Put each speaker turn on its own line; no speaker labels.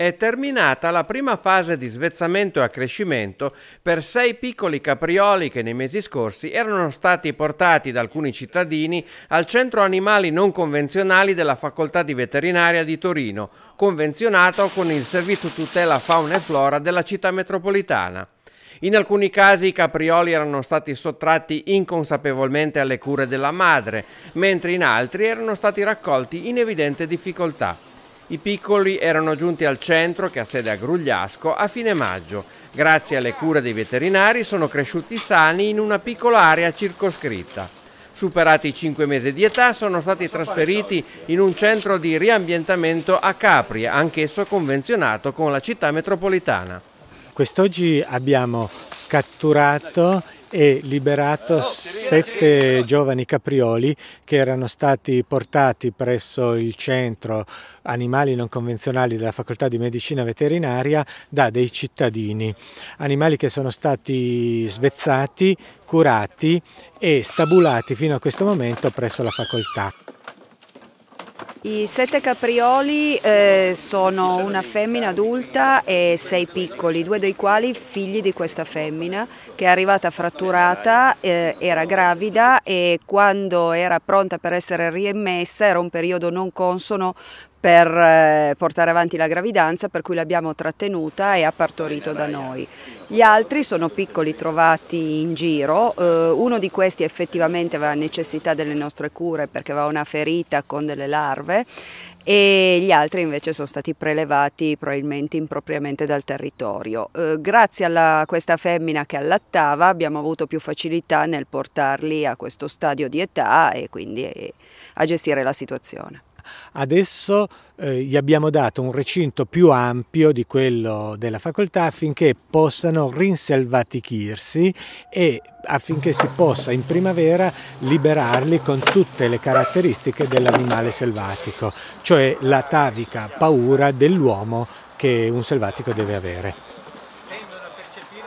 È terminata la prima fase di svezzamento e accrescimento per sei piccoli caprioli che nei mesi scorsi erano stati portati da alcuni cittadini al centro animali non convenzionali della facoltà di veterinaria di Torino, convenzionato con il servizio tutela fauna e flora della città metropolitana. In alcuni casi i caprioli erano stati sottratti inconsapevolmente alle cure della madre, mentre in altri erano stati raccolti in evidente difficoltà. I piccoli erano giunti al centro, che ha sede a Grugliasco, a fine maggio. Grazie alle cure dei veterinari sono cresciuti sani in una piccola area circoscritta. Superati i 5 mesi di età sono stati trasferiti in un centro di riambientamento a Capri, anch'esso convenzionato con la città metropolitana.
Quest'oggi abbiamo catturato e liberato sette giovani caprioli che erano stati portati presso il centro animali non convenzionali della facoltà di medicina veterinaria da dei cittadini, animali che sono stati svezzati, curati e stabulati fino a questo momento presso la facoltà.
I sette caprioli eh, sono una femmina adulta e sei piccoli, due dei quali figli di questa femmina che è arrivata fratturata, eh, era gravida e quando era pronta per essere riemessa era un periodo non consono per eh, portare avanti la gravidanza per cui l'abbiamo trattenuta e ha partorito da noi. Gli altri sono piccoli trovati in giro, eh, uno di questi effettivamente aveva necessità delle nostre cure perché aveva una ferita con delle larve e gli altri invece sono stati prelevati probabilmente impropriamente dal territorio. Eh, grazie a questa femmina che allattava abbiamo avuto più facilità nel portarli a questo stadio di età e quindi a gestire la situazione
adesso eh, gli abbiamo dato un recinto più ampio di quello della facoltà affinché possano rinselvatichirsi e affinché si possa in primavera liberarli con tutte le caratteristiche dell'animale selvatico, cioè la tavica paura dell'uomo che un selvatico deve avere.